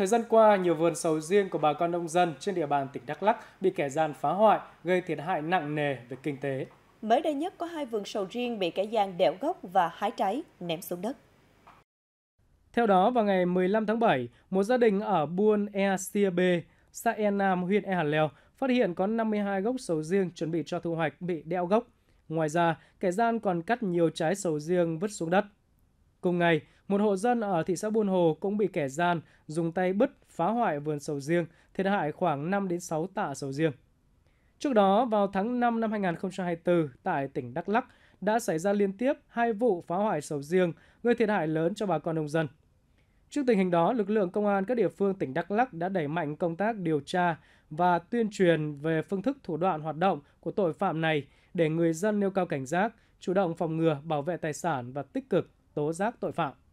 Thời gian qua, nhiều vườn sầu riêng của bà con nông dân trên địa bàn tỉnh Đắk Lắk bị kẻ gian phá hoại, gây thiệt hại nặng nề về kinh tế. Mới đây nhất có hai vườn sầu riêng bị kẻ gian đẽo gốc và hái trái, ném xuống đất. Theo đó, vào ngày 15 tháng 7, một gia đình ở Buôn Ea Sia B, xã E Nam, huyện E Hà Leo phát hiện có 52 gốc sầu riêng chuẩn bị cho thu hoạch bị đeo gốc. Ngoài ra, kẻ gian còn cắt nhiều trái sầu riêng vứt xuống đất. Cùng ngày, một hộ dân ở thị xã Buôn Hồ cũng bị kẻ gian dùng tay bứt phá hoại vườn sầu riêng, thiệt hại khoảng 5 đến 6 tạ sầu riêng. Trước đó, vào tháng 5 năm 2024, tại tỉnh Đắk Lắk đã xảy ra liên tiếp hai vụ phá hoại sầu riêng gây thiệt hại lớn cho bà con nông dân. Trước tình hình đó, lực lượng công an các địa phương tỉnh Đắk Lắk đã đẩy mạnh công tác điều tra và tuyên truyền về phương thức thủ đoạn hoạt động của tội phạm này để người dân nêu cao cảnh giác, chủ động phòng ngừa, bảo vệ tài sản và tích cực tố giác tội phạm